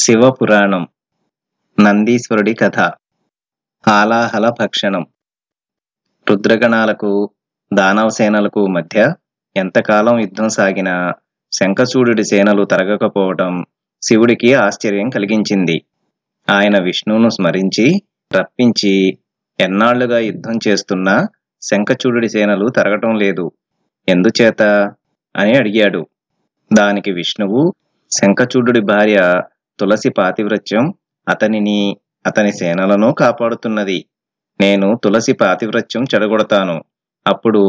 శివపురాణం నందీశ్వరుడి కథ హాలాహల భక్షణం రుద్రగణాలకు దానవసేనలకు మధ్య ఎంతకాలం యుద్ధం సాగినా శంఖచూడు సేనలు తరగకపోవటం శివుడికి ఆశ్చర్యం కలిగించింది ఆయన విష్ణువును స్మరించి రప్పించి ఎన్నాళ్లుగా యుద్ధం చేస్తున్నా శంఖచూడు సేనలు తరగటం లేదు ఎందుచేత అని అడిగాడు దానికి విష్ణువు శంఖచూడు భార్య తులసి పాతివృత్యం అతనిని అతని సేనలను కాపాడుతున్నది నేను తులసి పాతివృత్యం చెడగొడతాను అప్పుడు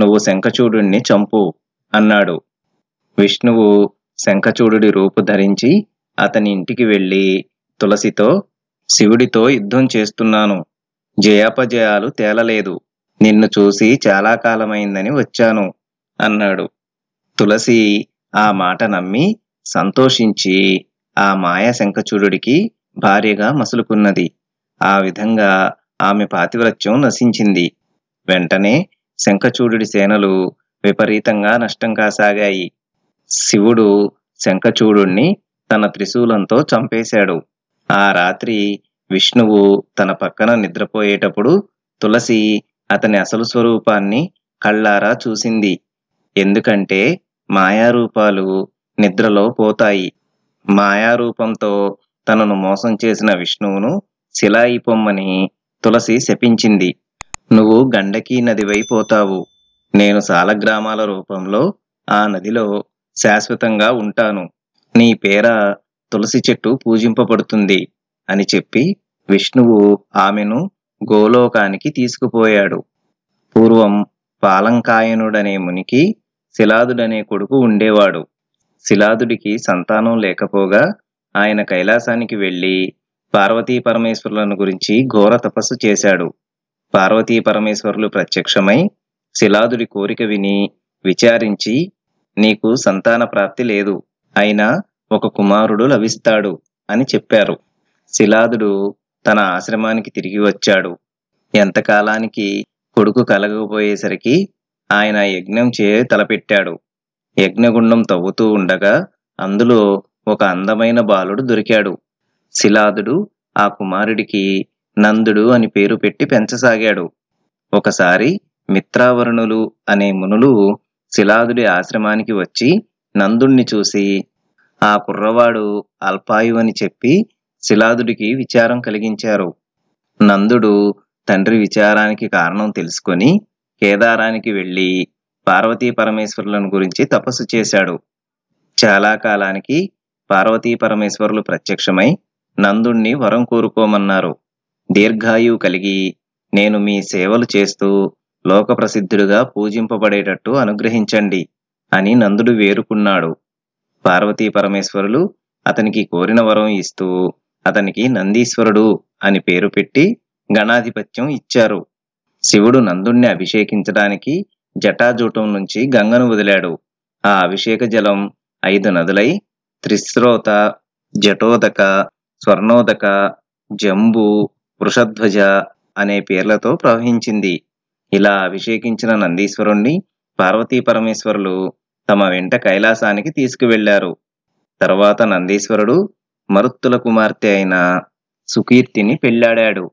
నువ్వు శంఖచూడుణ్ణి చంపు అన్నాడు విష్ణువు శంఖచూడు రూపు ధరించి అతని ఇంటికి వెళ్ళి తులసితో శివుడితో యుద్ధం చేస్తున్నాను జయాపజయాలు తేలలేదు నిన్ను చూసి చాలా కాలమైందని వచ్చాను అన్నాడు తులసి ఆ మాట నమ్మి సంతోషించి ఆ మాయాశంఖచూడుడికి భార్యగా మసులుకున్నది ఆ విధంగా ఆమె పాతివ్రత్యం నశించింది వెంటనే శంఖచూడుడి సేనలు విపరీతంగా నష్టం కాసాగాయి శివుడు శంఖచూడుణ్ణి తన త్రిశూలంతో చంపేశాడు ఆ రాత్రి విష్ణువు తన పక్కన నిద్రపోయేటప్పుడు తులసి అతని అసలు స్వరూపాన్ని కళ్ళారా చూసింది ఎందుకంటే మాయారూపాలు నిద్రలో పోతాయి మాయారూపంతో తనను మోసం చేసిన విష్ణువును శిలాయి పొమ్మని తులసి శపించింది నువ్వు గండకీ నదివైపోతావు నేను సాలగ్రామాల రూపంలో ఆ నదిలో శాశ్వతంగా ఉంటాను నీ పేర తులసి చెట్టు పూజింపబడుతుంది అని చెప్పి విష్ణువు ఆమెను గోలోకానికి తీసుకుపోయాడు పూర్వం పాలంకాయనుడనే మునికి శిలాదుడనే కొడుకు ఉండేవాడు శిలాదుడికి సంతానం లేకపోగా ఆయన కైలాసానికి వెళ్ళి పార్వతీ పరమేశ్వరులను గురించి ఘోర తపస్సు చేశాడు పార్వతీ పరమేశ్వరులు ప్రత్యక్షమై శిలాదుడి కోరిక విని విచారించి నీకు సంతాన ప్రాప్తి లేదు అయినా ఒక కుమారుడు లభిస్తాడు అని చెప్పారు శిలాదుడు తన ఆశ్రమానికి తిరిగి వచ్చాడు ఎంతకాలానికి కొడుకు కలగకపోయేసరికి ఆయన యజ్ఞం చే తలపెట్టాడు యజ్ఞగుండం తవ్వుతూ ఉండగా అందులో ఒక అందమైన బాలుడు దొరికాడు శిలాదుడు ఆ కుమారుడికి నందుడు అని పేరు పెట్టి పెంచసాగాడు ఒకసారి మిత్రావరుణులు అనే మునులు శిలాదుడి ఆశ్రమానికి వచ్చి నందుణ్ణి చూసి ఆ కుర్రవాడు అల్పాయు అని చెప్పి శిలాదుడికి విచారం కలిగించారు నందుడు తండ్రి విచారానికి కారణం తెలుసుకొని కేదారానికి వెళ్ళి పార్వతీ పరమేశ్వరులను గురించి తపస్సు చేశాడు చాలా కాలానికి పార్వతీ పరమేశ్వరులు ప్రత్యక్షమై నందుణ్ణి వరం కోరుకోమన్నారు దీర్ఘాయువు కలిగి నేను మీ సేవలు చేస్తూ లోకప్రసిద్ధుడుగా పూజింపబడేటట్టు అనుగ్రహించండి అని నందుడు వేరుకున్నాడు పార్వతీ పరమేశ్వరులు అతనికి కోరిన వరం ఇస్తూ అతనికి నందీశ్వరుడు అని పేరు పెట్టి గణాధిపత్యం ఇచ్చారు శివుడు నందుణ్ణి అభిషేకించడానికి జటాజూటం నుంచి గంగను వదిలాడు ఆ అభిషేక జలం ఐదు నదులై త్రిశ్రోత జటోదక స్వర్ణోదక జంబు వృషధ్వజ అనే పేర్లతో ప్రవహించింది ఇలా అభిషేకించిన నందీశ్వరుణ్ణి పార్వతీ పరమేశ్వరులు తమ వెంట కైలాసానికి తీసుకువెళ్లారు తర్వాత నందీశ్వరుడు మరుత్తుల కుమార్తె అయిన సుకీర్తిని పెళ్లాడాడు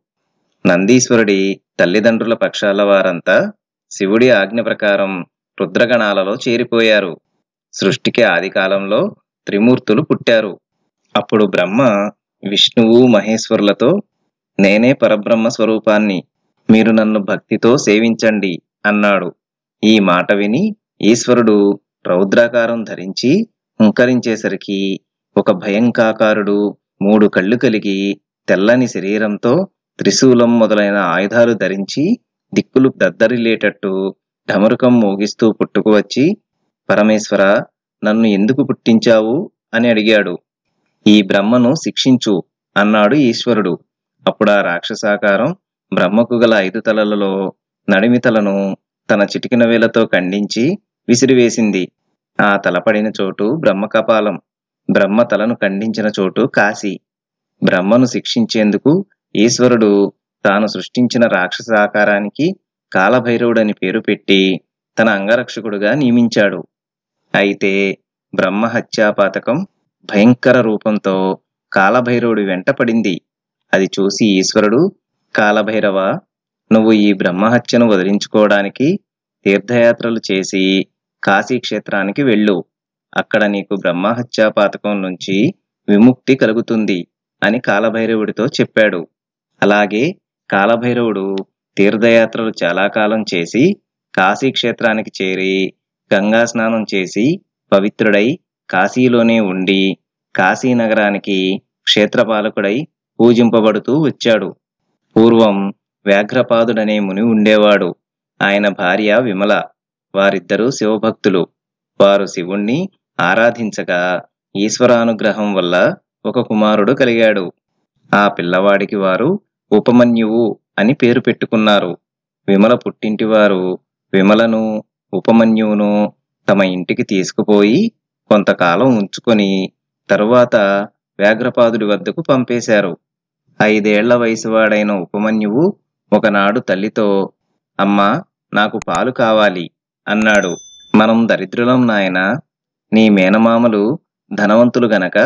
నందీశ్వరుడి తల్లిదండ్రుల పక్షాల వారంతా శివుడి ఆజ్ఞ ప్రకారం రుద్రగణాలలో చేరిపోయారు సృష్టికి ఆదికాలంలో త్రిమూర్తులు పుట్టారు అప్పుడు బ్రహ్మ విష్ణువు మహేశ్వరులతో నేనే పరబ్రహ్మ స్వరూపాన్ని మీరు నన్ను భక్తితో సేవించండి అన్నాడు ఈ మాట విని ఈశ్వరుడు రౌద్రాకారం ధరించి హుంకరించేసరికి ఒక భయంకాకారుడు మూడు కళ్ళు కలిగి తెల్లని శరీరంతో త్రిశూలం మొదలైన ఆయుధాలు ధరించి దిక్కులు దద్దరిలేటట్టు ఢమరుకం మోగిస్తూ పుట్టుకు వచ్చి పరమేశ్వర నన్ను ఎందుకు పుట్టించావు అని అడిగాడు ఈ బ్రహ్మను శిక్షించు అన్నాడు ఈశ్వరుడు అప్పుడు ఆ రాక్షసాకారం బ్రహ్మకు గల ఐదు తలలలో నడిమి తలను తన చిటికిన వేలతో ఖండించి విసిరివేసింది ఆ తలపడిన చోటు బ్రహ్మ కపాలం బ్రహ్మ తలను ఖండించిన చోటు కాశీ బ్రహ్మను శిక్షించేందుకు ఈశ్వరుడు తాను సృష్టించిన రాక్షస ఆకారానికి కాలభైరవుడని పేరు పెట్టి తన అంగరక్షకుడుగా నియమించాడు అయితే బ్రహ్మ హత్యాపాతకం భయంకర రూపంతో కాలభైరవుడి వెంట పడింది అది చూసి ఈశ్వరుడు కాలభైరవ నువ్వు ఈ బ్రహ్మహత్యను వదిలించుకోవడానికి తీర్థయాత్రలు చేసి కాశీక్షేత్రానికి వెళ్ళు అక్కడ నీకు బ్రహ్మహత్యా పాతకం నుంచి విముక్తి కలుగుతుంది అని కాలభైరవుడితో చెప్పాడు అలాగే కాలభైరవుడు తీర్థయాత్రలు చాలా కాలం చేసి కాశీ క్షేత్రానికి చేరి గంగా స్నానం చేసి పవిత్రుడై కాశీలోనే ఉండి కాశీ నగరానికి క్షేత్రపాలకుడై పూజింపబడుతూ వచ్చాడు పూర్వం వ్యాఘ్రపాదుడనే ముని ఉండేవాడు ఆయన భార్య విమల వారిద్దరూ శివభక్తులు వారు శివుణ్ణి ఆరాధించగా ఈశ్వరానుగ్రహం వల్ల ఒక కుమారుడు కలిగాడు ఆ పిల్లవాడికి వారు ఉపమన్యువు అని పేరు పెట్టుకున్నారు విమల పుట్టింటివారు విమలను ఉపమన్యువును తమ ఇంటికి తీసుకుపోయి కొంతకాలం ఉంచుకొని తరువాత వ్యాఘ్రపాదుడి వద్దకు పంపేశారు ఐదేళ్ల వయసువాడైన ఉపమన్యువు ఒకనాడు తల్లితో అమ్మా నాకు పాలు కావాలి అన్నాడు మనం దరిద్రులం నాయన నీ మేనమామలు ధనవంతులు గనక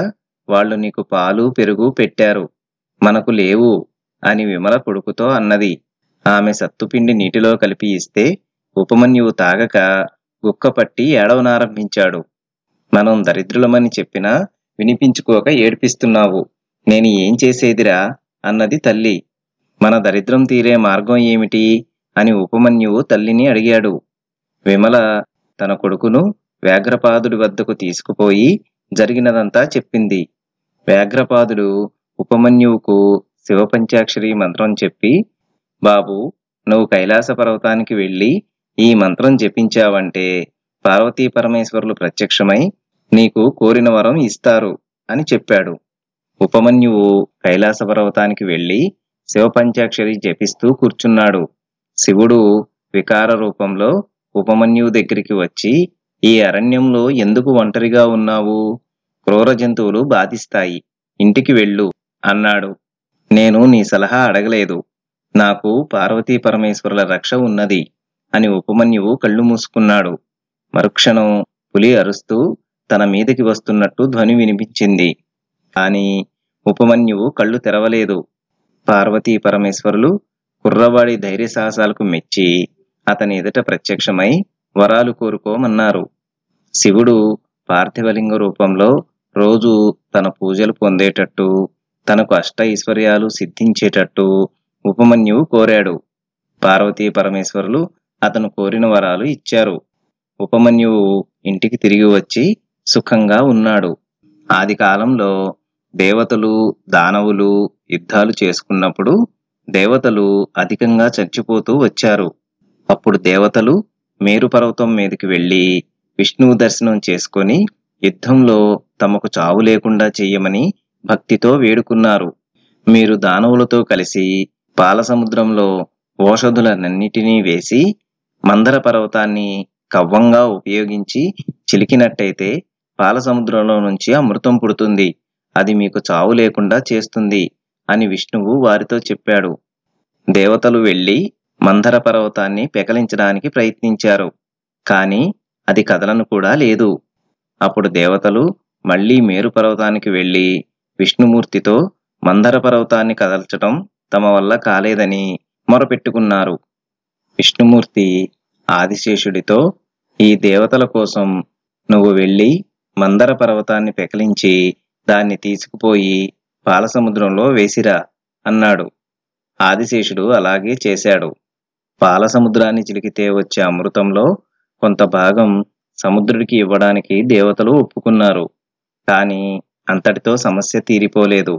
వాళ్ళు నీకు పాలు పెరుగు పెట్టారు మనకు లేవు అని విమల కొడుకుతో అన్నది ఆమె సత్తుపిండి నీటిలో కలిపి ఇస్తే ఉపమన్యువు తాగక గుక్కపట్టి ఏడవనారంభించాడు మనం దరిద్రులమని చెప్పినా వినిపించుకోక ఏడ్పిస్తున్నావు నేను ఏం చేసేదిరా అన్నది తల్లి మన దరిద్రం తీరే మార్గం ఏమిటి అని ఉపమన్యువు తల్లిని అడిగాడు విమల తన కొడుకును వ్యాఘ్రపాదుడి వద్దకు తీసుకుపోయి జరిగినదంతా చెప్పింది వ్యాఘ్రపాదుడు ఉపమన్యువుకు శివపంచాక్షరి మంత్రం చెప్పి బాబు నువ్వు కైలాస పర్వతానికి వెళ్ళి ఈ మంత్రం జపించావంటే పార్వతీ పరమేశ్వరులు ప్రత్యక్షమై నీకు కోరిన వరం ఇస్తారు అని చెప్పాడు ఉపమన్యువు కైలాస పర్వతానికి వెళ్ళి శివపంచాక్షరి జపిస్తూ కూర్చున్నాడు శివుడు వికార రూపంలో ఉపమన్యువు దగ్గరికి వచ్చి ఈ అరణ్యంలో ఎందుకు ఒంటరిగా ఉన్నావు క్రూర జంతువులు బాధిస్తాయి ఇంటికి వెళ్ళు అన్నాడు నేను నీ సలహా అడగలేదు నాకు పార్వతీ పరమేశ్వరుల రక్ష ఉన్నది అని ఉపమన్యువు కళ్ళు మూసుకున్నాడు మరుక్షణం పులి అరుస్తూ తన మీదకి వస్తున్నట్టు ధ్వని వినిపించింది కాని ఉపమన్యువు కళ్ళు తెరవలేదు పార్వతీ పరమేశ్వరులు కుర్రవాడి ధైర్య సాహసాలకు మెచ్చి అతని ఎదుట ప్రత్యక్షమై వరాలు కోరుకోమన్నారు శివుడు పార్థివలింగ రూపంలో రోజు తన పూజలు పొందేటట్టు తనకు అష్ట ఐశ్వర్యాలు సిద్ధించేటట్టు ఉపమన్యువు కోరాడు పార్వతీ పరమేశ్వరులు అతను కోరిన వరాలు ఇచ్చారు ఉపమన్యువు ఇంటికి తిరిగి వచ్చి సుఖంగా ఉన్నాడు ఆది కాలంలో దేవతలు దానవులు యుద్ధాలు చేసుకున్నప్పుడు దేవతలు అధికంగా చచ్చిపోతూ వచ్చారు అప్పుడు దేవతలు మేరు పర్వతం మీదకి వెళ్ళి విష్ణువు దర్శనం చేసుకొని యుద్ధంలో తమకు చావు లేకుండా చేయమని భక్తితో వేడుకున్నారు మీరు దానవులతో కలిసి పాలసముద్రంలో ఓషధులనన్నిటినీ వేసి మందర పర్వతాన్ని కవ్వంగా ఉపయోగించి చిలికినట్టయితే పాలసముద్రంలో నుంచి అమృతం పుడుతుంది అది మీకు చావు లేకుండా చేస్తుంది అని విష్ణువు వారితో చెప్పాడు దేవతలు వెళ్ళి మందర పర్వతాన్ని పెకలించడానికి ప్రయత్నించారు కానీ అది కదలను కూడా లేదు అప్పుడు దేవతలు మళ్లీ మేరు పర్వతానికి వెళ్ళి విష్ణుమూర్తితో మందర పర్వతాన్ని కదల్చటం తమ వల్ల కాలేదని మొరపెట్టుకున్నారు విష్ణుమూర్తి ఆదిశేషుడితో ఈ దేవతల కోసం నువ్వు వెళ్ళి మందర పర్వతాన్ని పెకలించి దాన్ని తీసుకుపోయి పాలసముద్రంలో వేసిరా అన్నాడు ఆదిశేషుడు అలాగే చేశాడు పాలసముద్రాన్ని చిలికితే వచ్చే అమృతంలో కొంత భాగం సముద్రుడికి ఇవ్వడానికి దేవతలు ఒప్పుకున్నారు కానీ అంతటితో సమస్య తీరిపోలేదు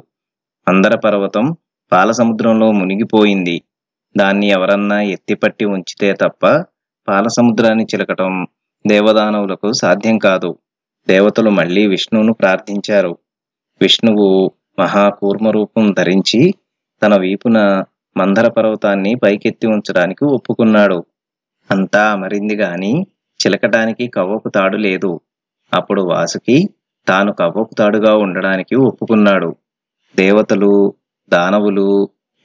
అందర పర్వతం పాలసముద్రంలో మునిగిపోయింది దాన్ని ఎవరన్నా ఎత్తిపట్టి ఉంచితే తప్ప పాలసముద్రాన్ని చిలకటం దేవదానవులకు సాధ్యం కాదు దేవతలు మళ్ళీ విష్ణువును ప్రార్థించారు విష్ణువు మహాకూర్మ రూపం ధరించి తన వీపున మందర పర్వతాన్ని పైకెత్తి ఉంచడానికి ఒప్పుకున్నాడు అంతా అమరింది గాని చిలకటానికి కవ్వకు తాడు లేదు అప్పుడు వాసుకి తాను కవ్వపుతాడుగా ఉండడానికి ఒప్పుకున్నాడు దేవతలు దానవులు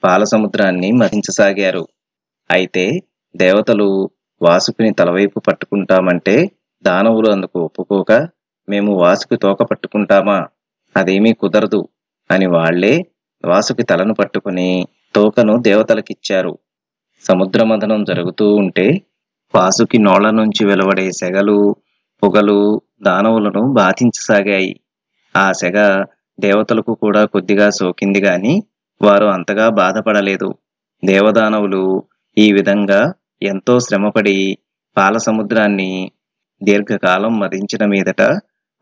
పాలసముద్రాన్ని మరించసాగారు అయితే దేవతలు వాసుకుని తలవైపు పట్టుకుంటామంటే దానవులు అందుకు ఒప్పుకోక మేము వాసుకి తోక పట్టుకుంటామా అదేమీ కుదరదు అని వాళ్లే వాసుకి తలను పట్టుకుని తోకను దేవతలకిచ్చారు సముద్రమథనం జరుగుతూ ఉంటే వాసుకి నోళ్ల నుంచి వెలువడే సెగలు పొగలు దానవులను బాధించసాగాయి ఆ సెగ దేవతలకు కూడా కొద్దిగా సోకింది గాని వారు అంతగా బాధపడలేదు దేవదానవులు ఈ విధంగా ఎంతో శ్రమపడి పాల సముద్రాన్ని దీర్ఘకాలం మదించిన మీదట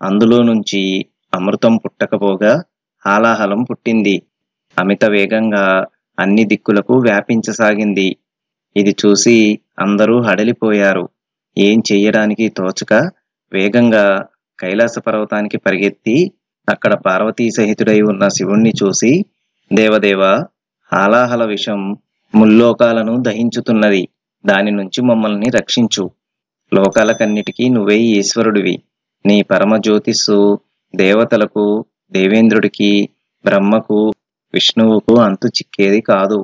అందులో నుంచి అమృతం పుట్టకపోగా హాలాహలం పుట్టింది అమిత వేగంగా అన్ని దిక్కులకు వ్యాపించసాగింది ఇది చూసి అందరూ హడలిపోయారు ఏం చెయ్యడానికి తోచక వేగంగా కైలాస పర్వతానికి పరిగెత్తి అక్కడ పార్వతీ సహితుడై ఉన్న శివుణ్ణి చూసి దేవదేవ హాలాహల విషం ముల్లోకాలను దహించుతున్నది దాని నుంచి మమ్మల్ని రక్షించు లోకాలకన్నిటికీ నువ్వే ఈశ్వరుడివి నీ పరమ జ్యోతిస్సు దేవతలకు దేవేంద్రుడికి బ్రహ్మకు విష్ణువుకు అంతు చిక్కేది కాదు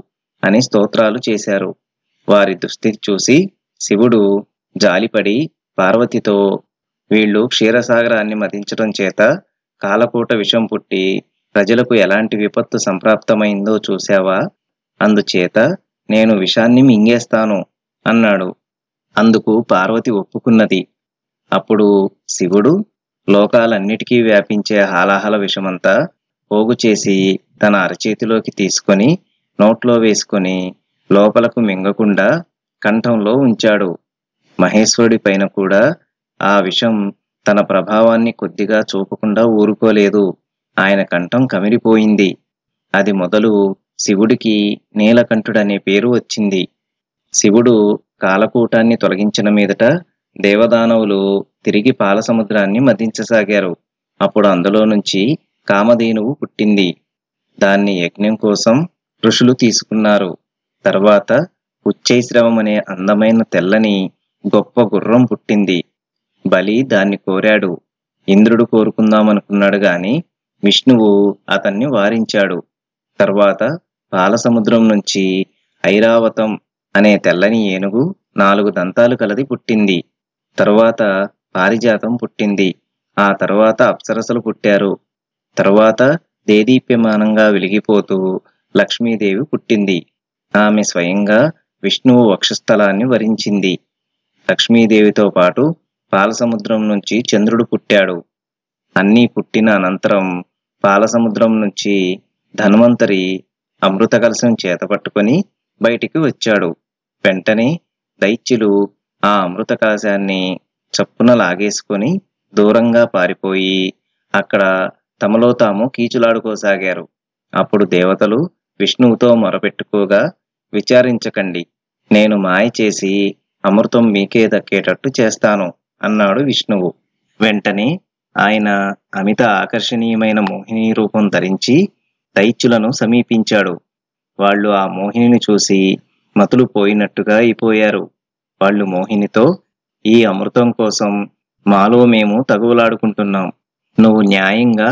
అని స్తోత్రాలు చేశారు వారి దుస్థితి చూసి శివుడు జాలిపడి పార్వతితో వీళ్ళు క్షీరసాగరాన్ని మదించడం చేత కాలపూట విషం పుట్టి ప్రజలకు ఎలాంటి విపత్తు సంప్రాప్తమైందో చూశావా అందుచేత నేను విషాన్ని మింగేస్తాను అన్నాడు అందుకు పార్వతి ఒప్పుకున్నది అప్పుడు శివుడు లోకాలన్నిటికీ వ్యాపించే హాలాహల విషమంతా పోగు చేసి తన అరచేతిలోకి తీసుకొని నోట్లో వేసుకొని లోపలకు మింగకుండా కంఠంలో ఉంచాడు మహేశ్వరుడి పైన కూడా ఆ విషం తన ప్రభావాన్ని కొద్దిగా చూపకుండా ఊరుకోలేదు ఆయన కంఠం కమిరిపోయింది అది మొదలు శివుడికి నీలకంఠుడనే పేరు వచ్చింది శివుడు కాలకూటాన్ని తొలగించిన మీదట దేవదానవులు తిరిగి పాలసముద్రాన్ని మధించసాగారు అప్పుడు అందులో నుంచి కామధేనువు పుట్టింది దాన్ని యజ్ఞం కోసం ఋషులు తీసుకున్నారు తర్వాత ఉచ్చైశ్రవం అనే అందమైన తెల్లని గొప్ప గుర్రం పుట్టింది బలి దాన్ని కోరాడు ఇంద్రుడు కోరుకుందామనుకున్నాడు గాని విష్ణువు అతన్ని వారించాడు తర్వాత పాలసముద్రం నుంచి ఐరావతం అనే తెల్లని ఏనుగు నాలుగు దంతాలు కలది పుట్టింది తరువాత పారిజాతం పుట్టింది ఆ తర్వాత అప్సరసలు పుట్టారు తరువాత దేదీప్యమానంగా వెలిగిపోతూ లక్ష్మీదేవి పుట్టింది ఆమె స్వయంగా విష్ణువు వక్షస్థలాన్ని వరించింది లక్ష్మీదేవితో పాటు పాలసముద్రం నుంచి చంద్రుడు పుట్టాడు అన్నీ పుట్టిన అనంతరం పాలసముద్రం నుంచి ధన్వంతరి అమృత చేత చేతపట్టుకొని బయటికి వచ్చాడు వెంటనే దైత్యులు ఆ అమృత కలశాన్ని చప్పున లాగేసుకొని దూరంగా పారిపోయి అక్కడ తమలో తాము కీచులాడుకోసాగారు అప్పుడు దేవతలు విష్ణువుతో మొరపెట్టుకోగా విచారించకండి నేను మాయ చేసి అమృతం మీకే దక్కేటట్టు చేస్తాను అన్నాడు విష్ణువు వెంటనే ఆయన అమిత ఆకర్షణీయమైన మోహిని రూపం ధరించి దైత్యులను సమీపించాడు వాళ్ళు ఆ మోహినిని చూసి మతులు పోయినట్టుగా అయిపోయారు వాళ్ళు మోహినితో ఈ అమృతం కోసం మాలో మేము తగువలాడుకుంటున్నాం నువ్వు న్యాయంగా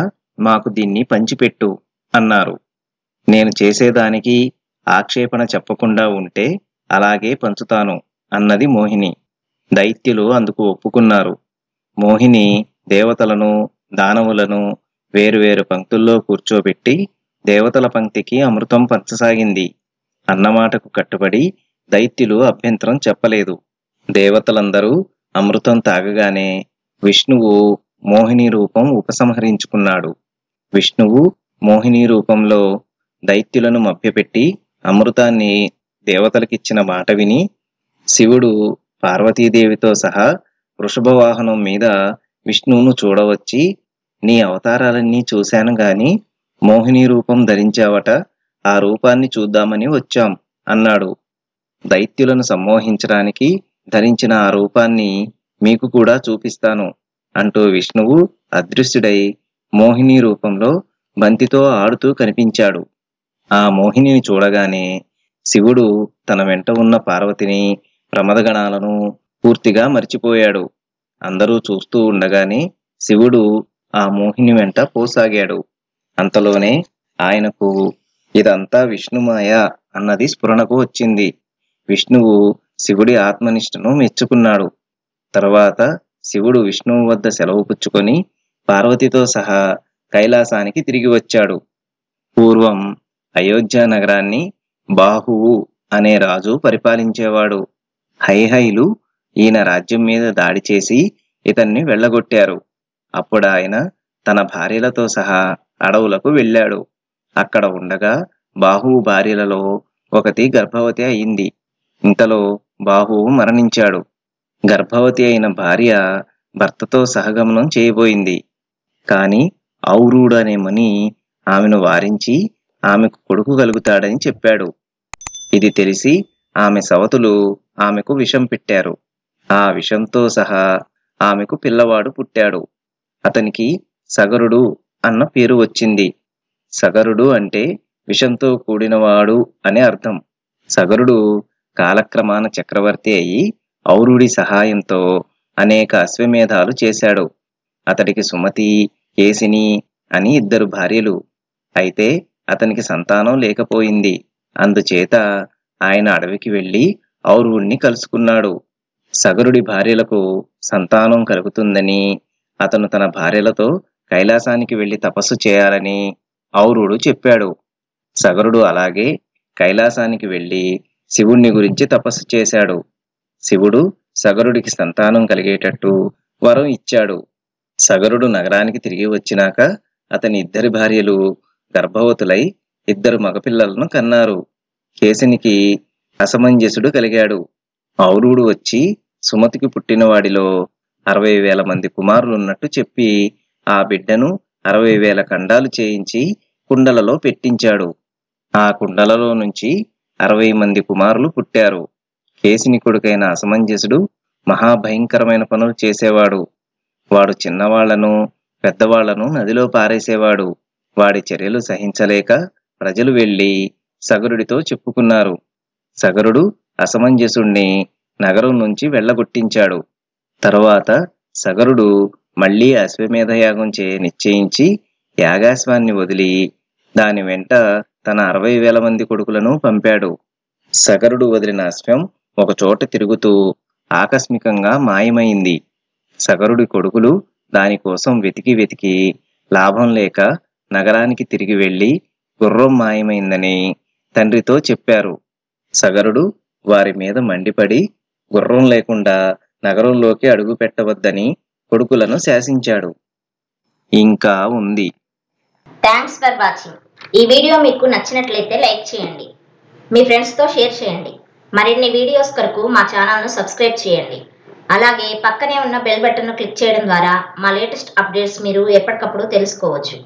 మాకు దీన్ని పంచిపెట్టు అన్నారు నేను చేసేదానికి ఆక్షేపణ చెప్పకుండా ఉంటే అలాగే పంచుతాను అన్నది మోహిని దైత్యులు అందుకు ఒప్పుకున్నారు మోహిని దేవతలను దానవులను వేరువేరు పంక్తుల్లో కూర్చోబెట్టి దేవతల పంక్తికి అమృతం పంచసాగింది అన్నమాటకు కట్టుబడి దైత్యులు అభ్యంతరం చెప్పలేదు దేవతలందరూ అమృతం తాగగానే విష్ణువు మోహిని రూపం ఉపసంహరించుకున్నాడు విష్ణువు మోహిని రూపంలో దైత్యులను మభ్యపెట్టి అమృతాన్ని దేవతలకిచ్చిన మాట విని శివుడు పార్వతీదేవితో సహా వృషభ వాహనం మీద విష్ణువును చూడవచ్చి నీ అవతారాలన్నీ చూశాను గాని మోహిని రూపం ధరించావట ఆ రూపాన్ని చూద్దామని వచ్చాం అన్నాడు దైత్యులను సమ్మోహించడానికి ధరించిన ఆ రూపాన్ని మీకు కూడా చూపిస్తాను అంటూ విష్ణువు అదృశ్యుడై మోహిని రూపంలో బంతితో ఆడుతూ కనిపించాడు ఆ మోహిని చూడగానే శివుడు తన వెంట ఉన్న పార్వతిని ప్రమదగణాలను పూర్తిగా మరిచిపోయాడు అందరూ చూస్తూ ఉండగానే శివుడు ఆ మోహిని వెంట పోసాగాడు అంతలోనే ఆయనకు ఇదంతా విష్ణుమాయ అన్నది స్ఫురణకు వచ్చింది విష్ణువు శివుడి ఆత్మనిష్టను మెచ్చుకున్నాడు తర్వాత శివుడు విష్ణువు వద్ద సెలవు పుచ్చుకొని పార్వతితో సహా కైలాసానికి తిరిగి వచ్చాడు పూర్వం అయోధ్య నగరాన్ని బాహువు అనే రాజు పరిపాలించేవాడు హైహైలు ఈయన రాజ్యం మీద దాడి చేసి ఇతన్ని వెళ్ళగొట్టారు అప్పుడు ఆయన తన భార్యలతో సహా అడవులకు వెళ్ళాడు అక్కడ ఉండగా బాహువు భార్యలలో ఒకటి గర్భవతి అయింది ఇంతలో బాహువు మరణించాడు గర్భవతి అయిన భార్య భర్తతో సహగమనం చేయబోయింది కానీ ఔరుడు అనే మని ఆమెను వారించి ఆమెకు కొడుకు కలుగుతాడని చెప్పాడు ఇది తెలిసి ఆమె సవతులు ఆమెకు విషం పెట్టారు ఆ విషంతో సహా ఆమెకు పిల్లవాడు పుట్టాడు అతనికి సగరుడు అన్న పేరు వచ్చింది సగరుడు అంటే విషంతో కూడినవాడు అనే అర్థం సగరుడు కాలక్రమాన చక్రవర్తి అయి ఔరుడి సహాయంతో అనేక అశ్వమేధాలు చేశాడు అతడికి సుమతి కేసిని అని ఇద్దరు భార్యలు అయితే అతనికి సంతానం లేకపోయింది అందుచేత ఆయన అడవికి వెళ్ళి ఔరువుణ్ణి కలుసుకున్నాడు సగరుడి భార్యలకు సంతానం కలుగుతుందని అతను తన భార్యలతో కైలాసానికి వెళ్లి తపస్సు చేయాలని ఔరుడు చెప్పాడు సగరుడు అలాగే కైలాసానికి వెళ్ళి శివుణ్ణి గురించి తపస్సు చేశాడు శివుడు సగరుడికి సంతానం కలిగేటట్టు వరం ఇచ్చాడు సగరుడు నగరానికి తిరిగి వచ్చినాక అతని ఇద్దరి భార్యలు గర్భవతులై ఇద్దరు మగపిల్లలను కన్నారు కేశనికి అసమంజసుడు కలిగాడు ఔరుడు వచ్చి సుమతికి పుట్టినవాడిలో అరవై వేల మంది కుమారులున్నట్టు చెప్పి ఆ బిడ్డను అరవై వేల ఖండాలు చేయించి కుండలలో పెట్టించాడు ఆ కుండలలో నుంచి అరవై మంది కుమారులు పుట్టారు కేసిని కొడుకైన అసమంజసుడు మహాభయంకరమైన పనులు చేసేవాడు వాడు చిన్నవాళ్లను పెద్దవాళ్లను నదిలో పారేసేవాడు వాడి చర్యలు సహించలేక ప్రజలు వెళ్ళి సగరుడితో చెప్పుకున్నారు సగరుడు అసమంజసుణ్ణి నగరం నుంచి వెళ్లగొట్టించాడు తరువాత సగరుడు మళ్లీ అశ్వమేధ యాగం చే నిశ్చయించి యాగాశ్వాన్ని వదిలి దాని వెంట తన అరవై వేల మంది కొడుకులను పంపాడు సగరుడు వదిలిన అశ్వం ఒకచోట తిరుగుతూ ఆకస్మికంగా మాయమైంది సగరుడి కొడుకులు దానికోసం వెతికి వెతికి లాభం లేక నగరానికి తిరిగి వెళ్ళి గుర్రం మాయమైందని తండ్రితో చెప్పారు సగరుడు వారి మీద మండిపడి గుర్రం లేకుండా నగరంలోకి అడుగు పెట్టవద్దని కొడుకులను శాసించాడు ఇంకా ఉంది థ్యాంక్స్ ఫర్ వాచింగ్ ఈ వీడియో మీకు నచ్చినట్లయితే లైక్ చేయండి మీ ఫ్రెండ్స్తో షేర్ చేయండి మరిన్ని వీడియోస్ కొరకు మా ఛానల్ను సబ్స్క్రైబ్ చేయండి అలాగే పక్కనే ఉన్న బెల్ బటన్ను క్లిక్ చేయడం ద్వారా మా లేటెస్ట్ అప్డేట్స్ మీరు ఎప్పటికప్పుడు తెలుసుకోవచ్చు